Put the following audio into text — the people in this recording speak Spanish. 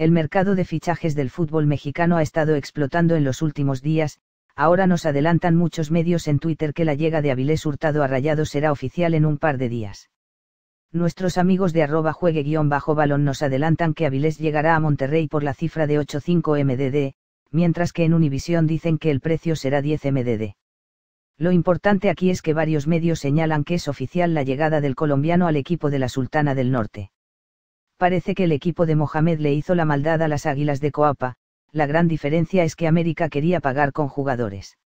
El mercado de fichajes del fútbol mexicano ha estado explotando en los últimos días, ahora nos adelantan muchos medios en Twitter que la llega de Avilés Hurtado a Rayado será oficial en un par de días. Nuestros amigos de arroba juegue-balón nos adelantan que Avilés llegará a Monterrey por la cifra de 8.5 MDD, mientras que en Univisión dicen que el precio será 10 MDD. Lo importante aquí es que varios medios señalan que es oficial la llegada del colombiano al equipo de la Sultana del Norte parece que el equipo de Mohamed le hizo la maldad a las Águilas de Coapa, la gran diferencia es que América quería pagar con jugadores.